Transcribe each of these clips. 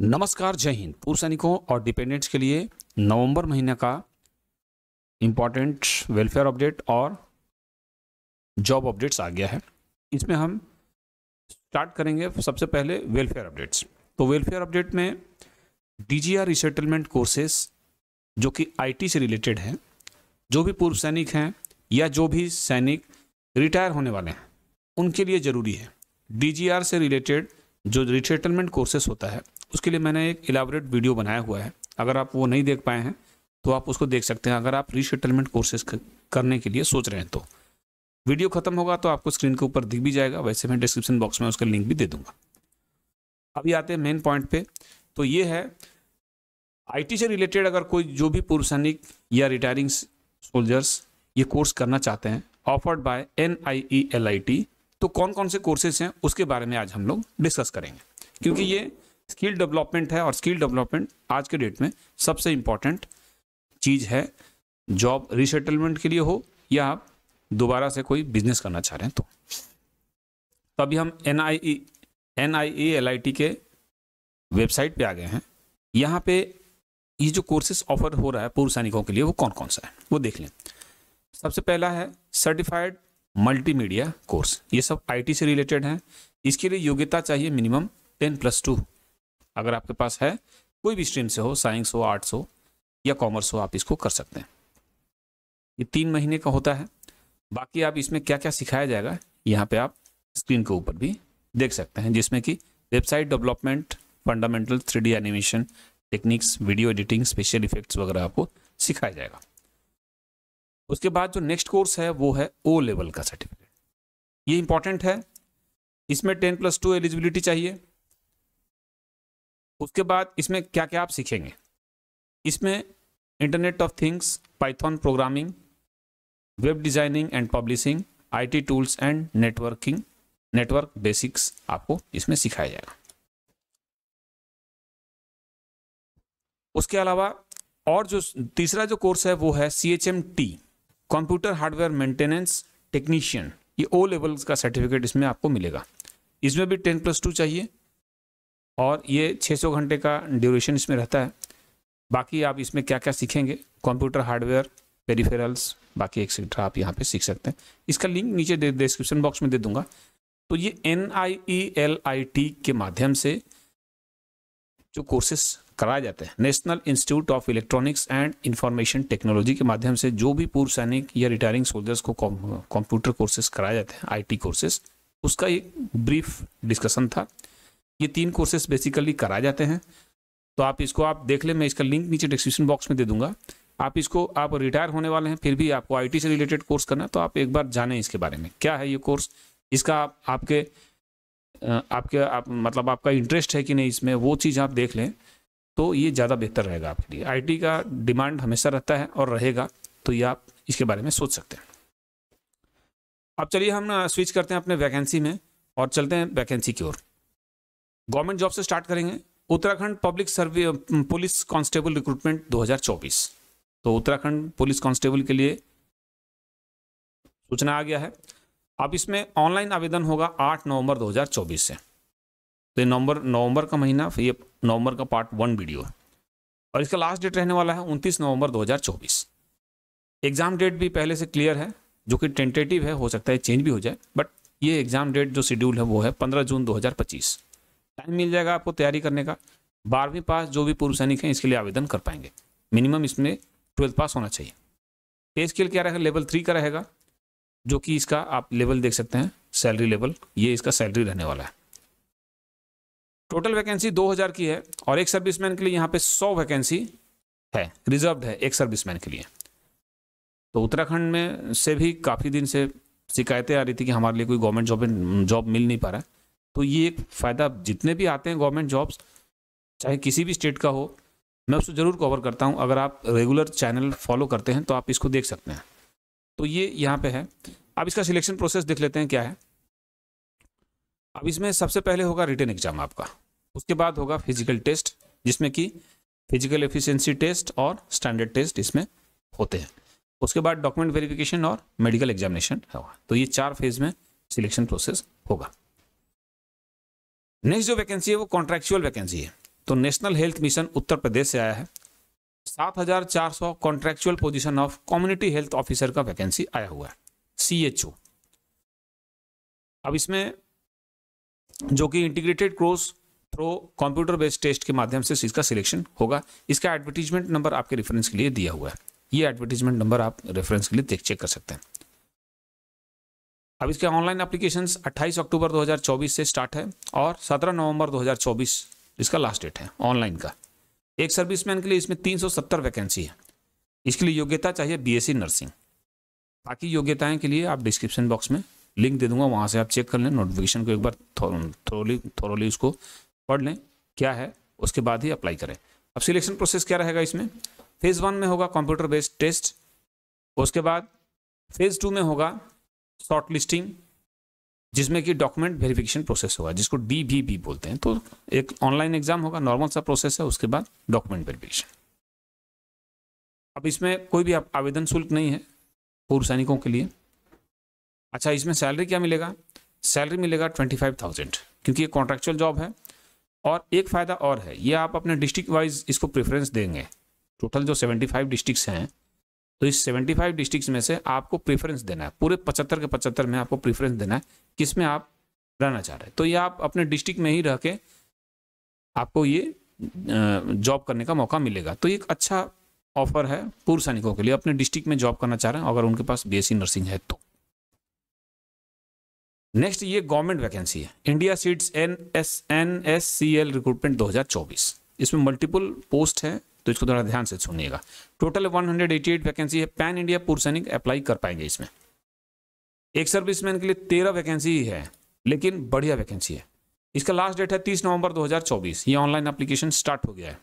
नमस्कार जय हिंद पूर्व सैनिकों और डिपेंडेंट्स के लिए नवंबर महीने का इम्पॉर्टेंट वेलफेयर अपडेट और जॉब अपडेट्स आ गया है इसमें हम स्टार्ट करेंगे सबसे पहले वेलफेयर अपडेट्स तो वेलफेयर अपडेट में D G R resettlement courses जो कि आईटी से रिलेटेड हैं जो भी पूर्व सैनिक हैं या जो भी सैनिक रिटायर होने वाले हैं उनके लिए ज़रूरी है डी से रिलेटेड जो रिसेटलमेंट कोर्सेस होता है उसके लिए मैंने एक एलाबरेट वीडियो बनाया हुआ है अगर आप वो नहीं देख पाए हैं तो आप उसको देख सकते हैं अगर आप रीसेटलमेंट कोर्सेज करने के लिए सोच रहे हैं तो वीडियो खत्म होगा तो आपको स्क्रीन के ऊपर दिख भी जाएगा वैसे मैं डिस्क्रिप्शन बॉक्स में उसका लिंक भी दे दूंगा अभी आते हैं मेन पॉइंट पे तो ये है आईटी से रिलेटेड अगर कोई जो भी पूर्व सैनिक या रिटायरिंग सोल्जर्स ये कोर्स करना चाहते हैं offered by N I E L I T तो कौन कौन से कोर्सेज हैं उसके बारे में आज हम लोग डिस्कस करेंगे क्योंकि ये स्किल डेवलपमेंट है और स्किल डेवलपमेंट आज के डेट में सबसे इम्पॉर्टेंट चीज़ है जॉब रिसेटलमेंट के लिए हो या आप दोबारा से कोई बिजनेस करना चाह रहे हैं तो तभी हम N I E N I E L I T के वेबसाइट पे आ गए हैं यहाँ पे ये जो कोर्सेज ऑफर हो रहा है पूर्व सैनिकों के लिए वो कौन कौन सा है वो देख लें सबसे पहला है सर्टिफाइड मल्टीमीडिया कोर्स ये सब आईटी से रिलेटेड हैं इसके लिए योग्यता चाहिए मिनिमम टेन प्लस टू अगर आपके पास है कोई भी स्ट्रीम से हो साइंस हो आर्ट्स हो या कॉमर्स हो आप इसको कर सकते हैं ये तीन महीने का होता है बाकी आप इसमें क्या क्या सिखाया जाएगा यहाँ पे आप स्क्रीन के ऊपर भी देख सकते हैं जिसमें कि website development fundamental three animation techniques video editing special effects वगैरह आपको सिखाया जाएगा उसके बाद जो नेक्स्ट कोर्स है वो है ओ लेवल का सर्टिफिकेट ये इंपॉर्टेंट है इसमें टेन प्लस टू एलिजिबिलिटी चाहिए उसके बाद इसमें क्या क्या आप सीखेंगे इसमें internet of things Python programming web designing and publishing IT tools and networking network basics आपको इसमें सिखाया जाएगा उसके अलावा और जो तीसरा जो कोर्स है वो है C H M T computer hardware maintenance technician ये ओ लेवल का सर्टिफिकेट इसमें आपको मिलेगा इसमें भी टेन प्लस टू चाहिए और ये 600 घंटे का ड्यूरेशन इसमें रहता है बाकी आप इसमें क्या क्या सीखेंगे कंप्यूटर हार्डवेयर पेरीफेरल्स बाकी एक्सेट्रा आप यहाँ पे सीख सकते हैं इसका लिंक नीचे डिस्क्रिप्शन बॉक्स में दे दूंगा तो ये N I E L I T के माध्यम से जो कोर्सेस कराए जाते हैं national institute of electronics and information technology के माध्यम से जो भी पूर्व सैनिक या रिटायरिंग सोल्जर्स को कंप्यूटर कोर्सेज कराए जाते हैं आईटी कोर्सेज उसका एक ब्रीफ डिस्कशन था ये तीन कोर्सेस बेसिकली कराए जाते हैं तो आप इसको आप देख लें मैं इसका लिंक नीचे डिस्क्रिप्शन बॉक्स में दे दूंगा आप इसको आप रिटायर होने वाले हैं फिर भी आपको आईटी से रिलेटेड कोर्स करना तो आप एक बार जानें इसके बारे में क्या है ये कोर्स इसका आप, आपके आपके आप मतलब आपका इंटरेस्ट है कि नहीं इसमें वो चीज़ आप देख लें तो ये ज़्यादा बेहतर रहेगा आपके लिए आई का डिमांड हमेशा रहता है और रहेगा तो ये आप इसके बारे में सोच सकते हैं अब चलिए हम स्विच करते हैं अपने वैकेंसी में और चलते हैं वैकेंसी की ओर गवर्नमेंट जॉब से स्टार्ट करेंगे Uttarakhand public service police constable recruitment 2024 तो उत्तराखंड पुलिस कांस्टेबल के लिए सूचना आ गया है अब इसमें ऑनलाइन आवेदन होगा 8 नवंबर 2024 से तो ये नवंबर नवंबर का महीना ये नवंबर का पार्ट वन वीडियो है और इसका लास्ट डेट रहने वाला है 29 नवंबर 2024 एग्ज़ाम डेट भी पहले से क्लियर है जो कि टेंटेटिव है हो सकता है चेंज भी हो जाए बट ये एग्ज़ाम डेट जो शेड्यूल है वो है पंद्रह जून दो टाइम मिल जाएगा आपको तैयारी करने का बारहवीं पास जो भी पूर्व सैनिक हैं इसके लिए आवेदन कर पाएंगे मिनिमम इसमें ट्वेल्थ पास होना चाहिए पे स्केल क्या रहेगा लेवल थ्री का रहेगा जो कि इसका आप लेवल देख सकते हैं सैलरी लेवल ये इसका सैलरी रहने वाला है टोटल वैकेंसी 2000 की है और एक सर्विसमैन के लिए यहाँ पे 100 वैकेंसी है रिजर्व है एक सर्विसमैन के लिए तो उत्तराखंड में से भी काफ़ी दिन से शिकायतें आ रही थी कि हमारे लिए कोई गवर्नमेंट जॉब जॉब मिल नहीं पा रहा है तो ये एक फ़ायदा जितने भी आते हैं गवर्नमेंट जॉब्स चाहे किसी भी स्टेट का हो मैं उसको ज़रूर कवर करता हूँ अगर आप रेगुलर चैनल फॉलो करते हैं तो आप इसको देख सकते हैं तो ये यहाँ पे है अब इसका सिलेक्शन प्रोसेस देख लेते हैं क्या है अब इसमें सबसे पहले होगा रिटर्न एग्जाम आपका उसके बाद होगा फिजिकल टेस्ट जिसमें कि फिजिकल एफिशिएंसी टेस्ट और स्टैंडर्ड टेस्ट इसमें होते हैं उसके बाद डॉक्यूमेंट वेरिफिकेशन और मेडिकल एग्जामिनेशन होगा तो ये चार फेज में सिलेक्शन प्रोसेस होगा नेक्स्ट जो वैकेंसी है वो कॉन्ट्रेक्चुअल वैकेंसी है तो national health mission Uttar Pradesh से आया है सात हजार चार सौ contractual position of community health officer का वैकेंसी आया हुआ है सी एच ओ अब इसमें जो कि integrated cross through computer based test के माध्यम से इसका सिलेक्शन होगा इसका एडवर्टीजमेंट नंबर आपके रेफरेंस के लिए दिया हुआ है ये एडवर्टीजमेंट नंबर आप रेफरेंस के लिए देख चेक कर सकते हैं अब इसके ऑनलाइन एप्लीकेशन 28 अक्टूबर 2024 से स्टार्ट है और 17 नवंबर 2024 इसका लास्ट डेट है ऑनलाइन का एक सर्विसमैन के लिए इसमें 370 वैकेंसी है इसके लिए योग्यता चाहिए बीएससी नर्सिंग e बाकी योग्यताएं के लिए आप डिस्क्रिप्शन बॉक्स में लिंक दे दूंगा वहाँ से आप चेक कर लें नोटिफिकेशन को एक बार थोरोली थोरोली उसको पढ़ लें क्या है उसके बाद ही अप्लाई करें अब सिलेक्शन प्रोसेस क्या रहेगा इसमें फेज़ वन में होगा कंप्यूटर बेस्ड टेस्ट उसके बाद फेज़ टू में होगा शॉर्ट लिस्टिंग जिसमें कि डॉक्यूमेंट वेरिफिकेशन प्रोसेस होगा जिसको डी बोलते हैं तो एक ऑनलाइन एग्जाम होगा नॉर्मल सा प्रोसेस है उसके बाद डॉक्यूमेंट वेरिफिकेशन अब इसमें कोई भी आवेदन शुल्क नहीं है पूर्व सैनिकों के लिए अच्छा इसमें सैलरी क्या मिलेगा सैलरी मिलेगा ट्वेंटी फाइव थाउजेंड क्योंकि ये कॉन्ट्रेक्चुअल जॉब है और एक फ़ायदा और है ये आप अपने डिस्ट्रिक्ट वाइज इसको प्रेफरेंस देंगे टोटल जो सेवेंटी फाइव डिस्ट्रिक्स हैं तो इस 75 डिस्ट्रिक्ट में से आपको प्रेफरेंस देना है पूरे 75 के 75 में आपको प्रेफरेंस देना है किस में आप रहना चाह रहे हैं तो ये आप अपने डिस्ट्रिक्ट में ही रह के आपको ये जॉब करने का मौका मिलेगा तो एक अच्छा ऑफर है पूर्व सैनिकों के लिए अपने डिस्ट्रिक्ट में जॉब करना चाह रहे हैं अगर उनके पास सी नर्सिंग है तो नेक्स्ट ये गवर्नमेंट वैकेंसी है India seeds N S N S C L recruitment चौबीस इसमें मल्टीपल पोस्ट है तो इसको थोड़ा ध्यान से सुनिएगा टोटल 188 वैकेंसी है पैन इंडिया पूर्व सैनिक अप्लाई कर पाएंगे इसमें एक सर्विसमैन के लिए तेरह वैकेंसी ही है लेकिन बढ़िया वैकेंसी है इसका लास्ट डेट है तीस नवंबर 2024 ये ऑनलाइन अप्लीकेशन स्टार्ट हो गया है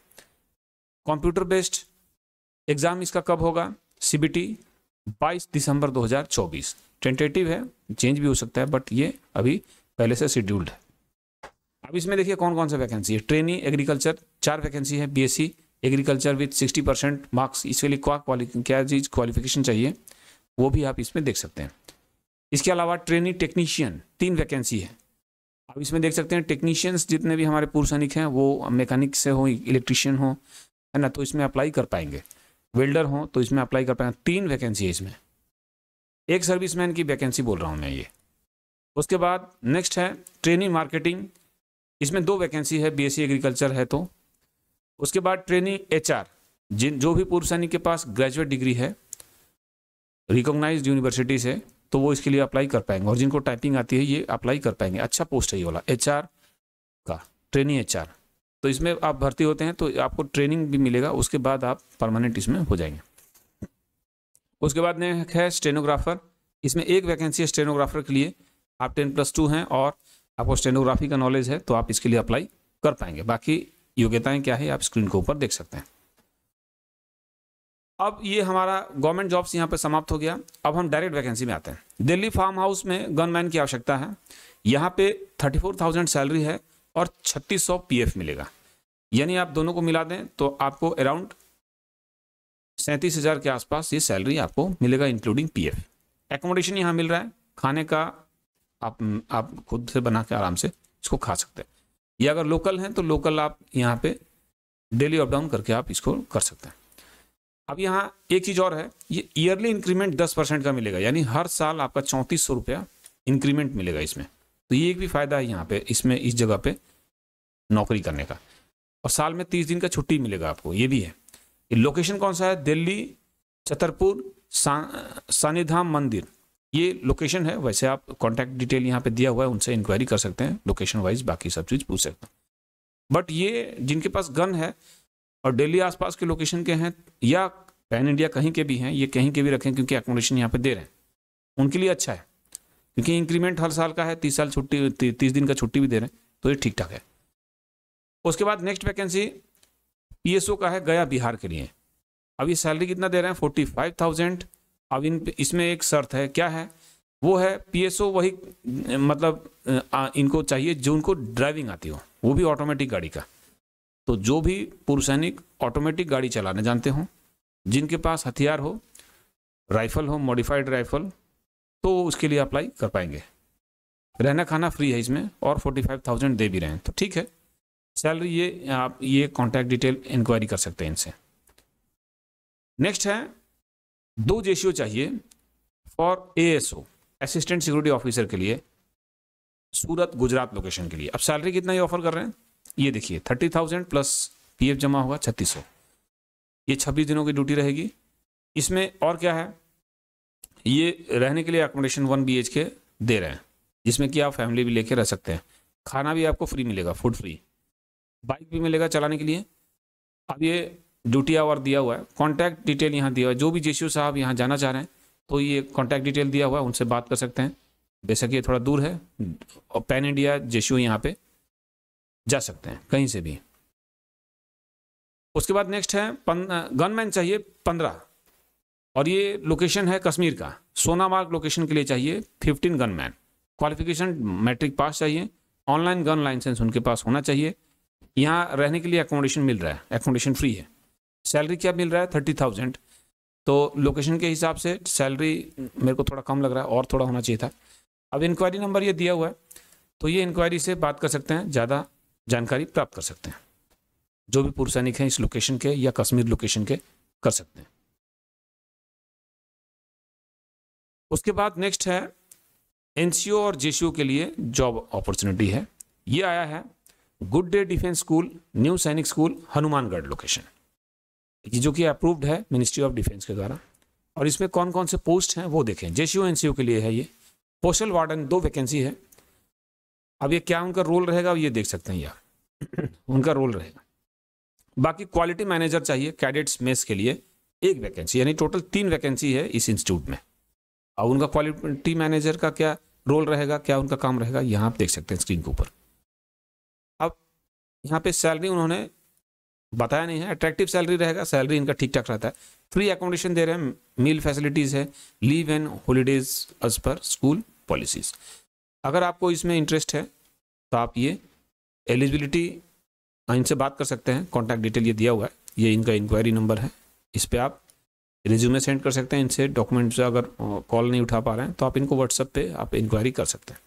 कंप्यूटर बेस्ड एग्जाम इसका कब होगा सीबीटी 22 दिसंबर 2024 टेंटेटिव है चेंज भी हो सकता है बट ये अभी पहले से शेड्यूल्ड है अब इसमें देखिए कौन कौन सा वैकेंसी है ट्रेनी एग्रीकल्चर चार वैकेंसी है BSc agriculture with sixty percent marks इसके लिए क्या क्या चीज़ क्वालिफिकेशन चाहिए वो भी आप इसमें देख सकते हैं इसके अलावा ट्रेनिंग टेक्नीशियन तीन वैकेंसी है आप इसमें देख सकते हैं टेक्नीशियंस जितने भी हमारे पूर्व सैनिक हैं वो मैकेनिक से हों इलेक्ट्रिशियन हो है ना तो इसमें अप्लाई कर पाएंगे वेल्डर हो तो इसमें अप्लाई कर पाएंगे तीन वैकेंसी है इसमें एक मैन की वैकेंसी बोल रहा हूँ मैं ये उसके बाद नेक्स्ट है ट्रेनिंग मार्केटिंग इसमें दो वैकेंसी है बीएससी एग्रीकल्चर e है तो उसके बाद ट्रेनिंग एच जिन जो भी पूर्व सैनिक के पास ग्रेजुएट डिग्री है रिकॉग्नाइज यूनिवर्सिटी से तो वो इसके लिए अप्लाई कर पाएंगे और जिनको टाइपिंग आती है ये अप्लाई कर पाएंगे अच्छा पोस्ट है ये वाला एच का ट्रेनिंग एच तो इसमें आप भर्ती होते हैं तो आपको ट्रेनिंग भी मिलेगा उसके बाद आप परमानेंट इसमें हो जाएंगे उसके बाद नेक्स्ट है स्टेनोग्राफर इसमें एक वैकेंसी है स्टेनोग्राफर के लिए आप टेन प्लस टू हैं और आपको स्टेनोग्राफी का नॉलेज है तो आप इसके लिए अप्लाई कर पाएंगे बाकी योग्यताएं क्या है आप स्क्रीन के ऊपर देख सकते हैं अब ये हमारा गवर्नमेंट जॉब्स यहाँ पे समाप्त हो गया अब हम डायरेक्ट वैकेंसी में आते हैं दिल्ली फार्म हाउस में गनमैन की आवश्यकता है यहाँ पे 34,000 सैलरी है और 3600 पीएफ मिलेगा यानी आप दोनों को मिला दें तो आपको अराउंड सैंतीस हज़ार के आसपास ये सैलरी आपको मिलेगा इंक्लूडिंग पीएफ एकोमोडेशन यहाँ मिल रहा है खाने का आप आप खुद से बना के आराम से इसको खा सकते हैं या अगर लोकल हैं तो लोकल आप यहाँ पे डेली अप डाउन करके आप इसको कर सकते हैं अब यहाँ एक चीज़ और है ये ईयरली इंक्रीमेंट दस परसेंट का मिलेगा यानी हर साल आपका चौंतीस सौ रुपया इंक्रीमेंट मिलेगा इसमें तो ये एक भी फ़ायदा है यहाँ पे इसमें इस जगह पे नौकरी करने का और साल में तीस दिन का छुट्टी मिलेगा आपको ये भी है ये लोकेशन कौन सा है दिल्ली छतरपुर सा, सानिधाम मंदिर ये लोकेशन है वैसे आप कॉन्टैक्ट डिटेल यहाँ पे दिया हुआ है उनसे इंक्वायरी कर सकते हैं लोकेशन वाइज बाकी सब चीज़ पूछ सकते हैं बट ये जिनके पास गन है और डेली आसपास के लोकेशन के हैं या पैन इंडिया कहीं के भी हैं ये कहीं के भी रखें क्योंकि एकोमोडेशन यहाँ पे दे रहे हैं उनके लिए अच्छा है क्योंकि इंक्रीमेंट हर साल का है तीस साल छुट्टी ती, तीस दिन का छुट्टी भी दे रहे हैं तो ये ठीक ठाक है उसके बाद नेक्स्ट वैकेंसी पीएसओ का है गया बिहार के लिए अब ये सैलरी कितना दे रहे हैं फोर्टी फाइव थाउजेंड अब इन इसमें एक शर्त है क्या है वो है पीएसओ वही मतलब आ, इनको चाहिए जो उनको ड्राइविंग आती हो वो भी ऑटोमेटिक गाड़ी का तो जो भी पुरुष सैनिक ऑटोमेटिक गाड़ी चलाने जानते हों जिनके पास हथियार हो राइफल हो मॉडिफाइड राइफल तो उसके लिए अप्लाई कर पाएंगे रहना खाना फ्री है इसमें और फोर्टी फाइव थाउजेंड दे भी रहे हैं तो ठीक है सैलरी ये आप ये कॉन्टैक्ट डिटेल इंक्वायरी कर सकते हैं इनसे नेक्स्ट है दो जेशियो चाहिए for ASO assistant security officer के लिए सूरत गुजरात लोकेशन के लिए अब सैलरी कितना ही ऑफर कर रहे हैं ये देखिए थर्टी थाउजेंड प्लस पी जमा होगा छत्तीस सौ ये छब्बीस दिनों की ड्यूटी रहेगी इसमें और क्या है ये रहने के लिए अकोमोडेशन वन बी के दे रहे हैं जिसमें कि आप फैमिली भी लेके रह सकते हैं खाना भी आपको फ्री मिलेगा फूड फ्री बाइक भी मिलेगा चलाने के लिए अब ये ड्यूटी आवर दिया हुआ है कॉन्टैक्ट डिटेल यहाँ दिया हुआ है जो भी जे साहब यहाँ जाना चाह रहे हैं तो ये कॉन्टैक्ट डिटेल दिया हुआ है उनसे बात कर सकते हैं बेशक ये थोड़ा दूर है और पैन इंडिया जे सी यहाँ पे जा सकते हैं कहीं से भी उसके बाद नेक्स्ट है गनमैन चाहिए पंद्रह और ये लोकेशन है कश्मीर का सोनामार्ग लोकेशन के लिए चाहिए fifteen gunman qualification matric pass चाहिए ऑनलाइन गन लाइसेंस उनके पास होना चाहिए यहाँ रहने के लिए एकोमोडेशन मिल रहा है एकोमोडेशन फ्री है सैलरी क्या मिल रहा है थर्टी थाउजेंड तो लोकेशन के हिसाब से सैलरी मेरे को थोड़ा कम लग रहा है और थोड़ा होना चाहिए था अब इंक्वायरी नंबर ये दिया हुआ है तो ये इंक्वायरी से बात कर सकते हैं ज़्यादा जानकारी प्राप्त कर सकते हैं जो भी पूर्व सैनिक हैं इस लोकेशन के या कश्मीर लोकेशन के कर सकते हैं उसके बाद नेक्स्ट है एन और जे के लिए जॉब अपॉर्चुनिटी है ये आया है good day defence school new Sainik school Hanumangarh location जो कि अप्रूव्ड है मिनिस्ट्री ऑफ डिफेंस के द्वारा और इसमें कौन कौन से पोस्ट हैं वो देखें जे सी के लिए है ये पोस्टल वार्डन दो वैकेंसी है अब ये क्या उनका रोल रहेगा ये देख सकते हैं यार उनका रोल रहेगा बाकी क्वालिटी मैनेजर चाहिए कैडेट्स मेस के लिए एक वैकेंसी यानी टोटल तीन वैकेंसी है इस इंस्टीट्यूट में और उनका क्वालिटी मैनेजर का क्या रोल रहेगा क्या उनका काम रहेगा यहाँ आप देख सकते हैं स्क्रीन के ऊपर अब यहाँ पे सैलरी उन्होंने बताया नहीं है अट्रैक्टिव सैलरी रहेगा सैलरी इनका ठीक ठाक रहता है फ्री एकोमोडेशन दे रहे हैं मील फैसिलिटीज़ है leave and holidays as per school policies अगर आपको इसमें इंटरेस्ट है तो आप ये एलिजिबिलिटी हाँ, इनसे बात कर सकते हैं कॉन्टैक्ट डिटेल ये दिया हुआ है ये इनका इंक्वायरी नंबर है इस पर आप रिज्यूमे सेंड कर सकते हैं इनसे डॉक्यूमेंट से अगर कॉल नहीं उठा पा रहे हैं तो आप इनको व्हाट्सएप पे आप इंक्वायरी कर सकते हैं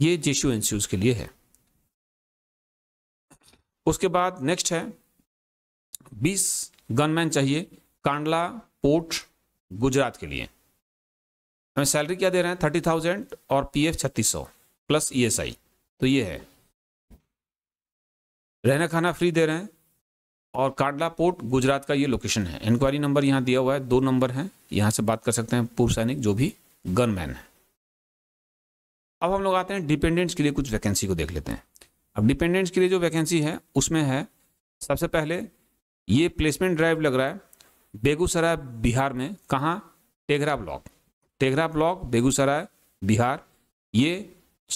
ये जेशू एनसीयूज़ के लिए है उसके बाद नेक्स्ट है बीस गनमैन चाहिए कांडला पोर्ट गुजरात के लिए हमें सैलरी क्या दे रहे हैं थर्टी थाउजेंड और पी एफ छत्तीस सौ प्लस ई एस आई तो ये है रहना खाना फ्री दे रहे हैं और कांडला पोर्ट गुजरात का ये लोकेशन है इंक्वायरी नंबर यहाँ दिया हुआ है दो नंबर है यहाँ से बात कर सकते हैं पूर्व सैनिक जो भी गनमैन है अब हम लोग आते हैं डिपेंडेंट्स के लिए कुछ वैकेंसी को देख लेते हैं अब डिपेंडेंट्स के लिए जो वैकेंसी है उसमें है सबसे पहले ये प्लेसमेंट ड्राइव लग रहा है बेगूसराय बिहार में कहाँ टेघरा ब्लॉक टेघरा ब्लॉक बेगूसराय बिहार ये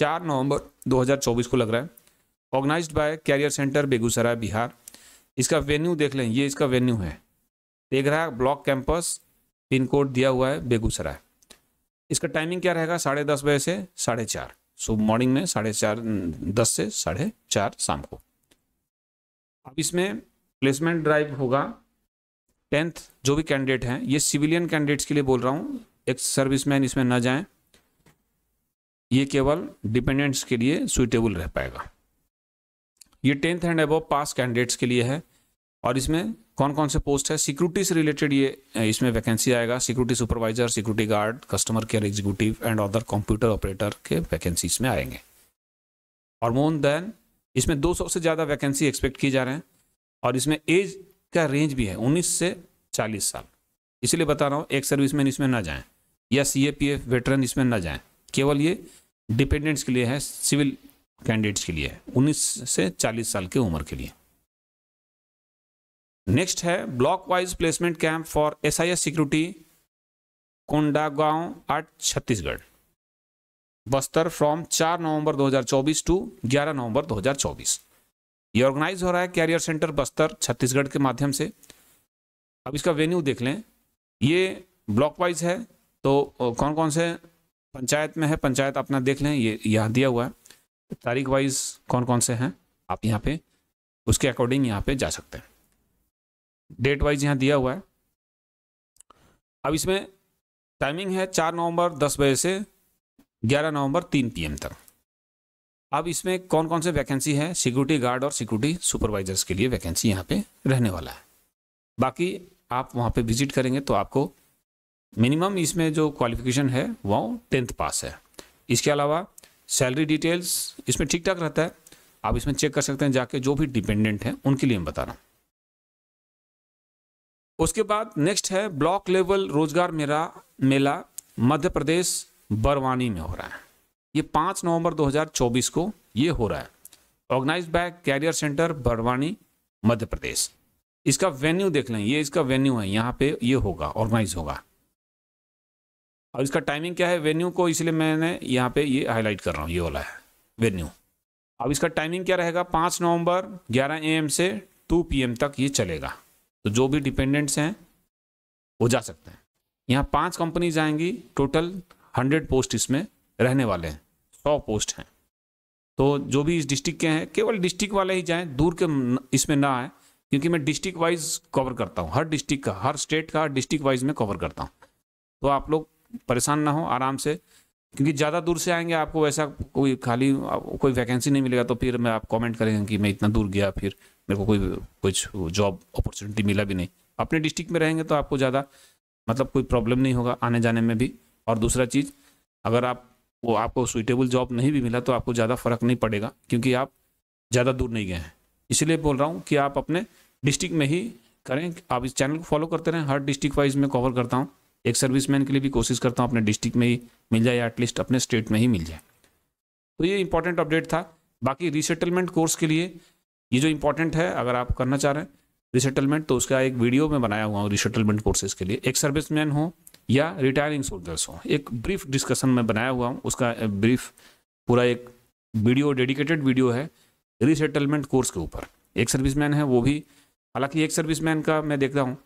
चार नवंबर 2024 को लग रहा है organised by career centre Begusarai Bihar इसका वेन्यू देख लें ये इसका वेन्यू है Teghra block campus pin code दिया हुआ है बेगूसराय इसका टाइमिंग क्या रहेगा साढ़े दस बजे से साढ़े चार सुबह मॉर्निंग में साढ़े चार दस से साढ़े चार शाम को अब इसमें प्लेसमेंट ड्राइव होगा टेंथ जो भी कैंडिडेट हैं ये सिविलियन कैंडिडेट्स के लिए बोल रहा हूँ एक सर्विसमैन इसमें ना जाएं ये केवल डिपेंडेंट्स के लिए सुइटेबल रह पाएगा ये tenth and above pass candidates के लिए है और इसमें कौन कौन से पोस्ट है सिक्योरिटी से रिलेटेड ये इसमें वैकेंसी आएगा security supervisor security guard customer care executive and other computer operator के वैकेंसीज में आएंगे और मोर देन इसमें 200 से ज़्यादा वैकेंसी एक्सपेक्ट की जा रहे हैं और इसमें एज का रेंज भी है उन्नीस से चालीस साल इसलिए बता रहा हूँ एक सर्विसमैन इसमें ना जाएं या C A P F veteran इसमें ना जाएं केवल ये डिपेंडेंट्स के लिए है सिविल कैंडिडेट्स के लिए है उन्नीस से चालीस साल की उम्र के लिए नेक्स्ट है block wise placement camp for S I S security Kondagaon आठ छत्तीसगढ़ बस्तर फ्रॉम 4 नवंबर 2024 टू 11 नवंबर चौबीस ये ऑर्गेनाइज हो रहा है कैरियर सेंटर बस्तर छत्तीसगढ़ के माध्यम से अब इसका वेन्यू देख लें ये ब्लॉक वाइज है तो कौन कौन से पंचायत में है पंचायत अपना देख लें ये यहाँ दिया हुआ है तारीख वाइज कौन कौन से हैं आप यहाँ पे उसके अकॉर्डिंग यहाँ पे जा सकते हैं डेट वाइज यहाँ दिया हुआ है अब इसमें टाइमिंग है चार नवंबर दस बजे से ग्यारह नवंबर तीन पीएम तक अब इसमें कौन कौन से वैकेंसी है सिक्योरिटी गार्ड और सिक्योरिटी सुपरवाइजर्स के लिए वैकेंसी यहाँ पे रहने वाला है बाकी आप वहाँ पे विजिट करेंगे तो आपको मिनिमम इसमें जो क्वालिफिकेशन है वो टेंथ पास है इसके अलावा सैलरी डिटेल्स इसमें ठीक ठाक रहता है आप इसमें चेक कर सकते हैं जाके जो भी डिपेंडेंट हैं उनके लिए मैं बता रहा हूँ उसके बाद नेक्स्ट है ब्लॉक लेवल रोजगार मेरा मेला मध्य प्रदेश बरवानी में हो रहा है ये पाँच नवंबर 2024 को ये हो रहा है organise by career centre Barwani Madhya Pradesh इसका वेन्यू देख लें ये इसका वेन्यू है यहाँ पे ये होगा ऑर्गेनाइज होगा और इसका टाइमिंग क्या है वेन्यू को इसलिए मैंने यहाँ पे ये हाईलाइट कर रहा हूँ ये वाला है वेन्यू अब इसका टाइमिंग क्या रहेगा पाँच नवंबर ग्यारह एम से टू पी तक ये चलेगा तो जो भी डिपेंडेंट्स हैं वो जा सकते हैं यहाँ पांच कंपनीज आएंगी टोटल हंड्रेड पोस्ट इसमें रहने वाले हैं सौ पोस्ट हैं तो जो भी इस डिस्ट्रिक्ट के हैं केवल डिस्ट्रिक्ट वाले ही जाएं दूर के इसमें ना आए क्योंकि मैं डिस्ट्रिक्ट वाइज कवर करता हूँ हर डिस्ट्रिक्ट का हर स्टेट का हर डिस्ट्रिक्ट वाइज में कवर करता हूँ तो आप लोग परेशान ना हो आराम से क्योंकि ज़्यादा दूर से आएंगे आपको वैसा कोई खाली कोई वैकेंसी नहीं मिलेगा तो फिर मैं आप कमेंट करेंगे कि मैं इतना दूर गया फिर मेरे को कोई कुछ जॉब अपॉर्चुनिटी मिला भी नहीं अपने डिस्ट्रिक्ट में रहेंगे तो आपको ज़्यादा मतलब कोई प्रॉब्लम नहीं होगा आने जाने में भी और दूसरा चीज़ अगर आप वो आपको सुइटेबल जॉब नहीं भी मिला तो आपको ज़्यादा फर्क नहीं पड़ेगा क्योंकि आप ज़्यादा दूर नहीं गए हैं इसलिए बोल रहा हूँ कि आप अपने डिस्ट्रिक्ट में ही करें आप इस चैनल को फॉलो करते रहें हर डिस्ट्रिक्ट वाइज में कवर करता हूँ एक मैन के लिए भी कोशिश करता हूँ अपने डिस्ट्रिक्ट में ही मिल जाए या एटलीस्ट अपने स्टेट में ही मिल जाए तो ये इंपॉर्टेंट अपडेट था बाकी रिसेटलमेंट कोर्स के लिए ये जो इंपॉर्टेंट है अगर आप करना चाह रहे हैं रिसेटलमेंट तो उसका एक वीडियो में बनाया हुआ हूँ रिसेटलमेंट कोर्सेज के लिए एक सर्विसमैन हो या रिटायरिंग सोल्जर्स हों एक ब्रीफ डिस्कशन मैं बनाया हुआ हूँ उसका ब्रीफ पूरा एक वीडियो डेडिकेटेड वीडियो है रिसेटलमेंट कोर्स के ऊपर एक मैन है वो भी हालांकि एक मैन का मैं देखता हूँ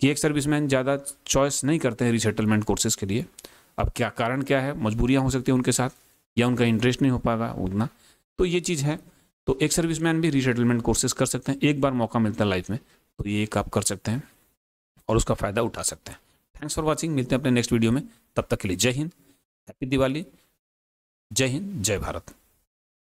कि एक मैन ज़्यादा चॉइस नहीं करते हैं रिसेटलमेंट कोर्सेज़ के लिए अब क्या कारण क्या है मजबूरियाँ हो सकती हैं उनके साथ या उनका इंटरेस्ट नहीं हो पाएगा उतना तो ये चीज़ है तो एक मैन भी रिसेटलमेंट कोर्सेज कर सकते हैं एक बार मौका मिलता है लाइफ में तो ये एक आप कर सकते हैं और उसका फ़ायदा उठा सकते हैं थैंक्स फॉर वॉचिंग मिलते हैं अपने नेक्स्ट वीडियो में तब तक के लिए जय हिंद हैप्पी दिवाली जय हिंद जय भारत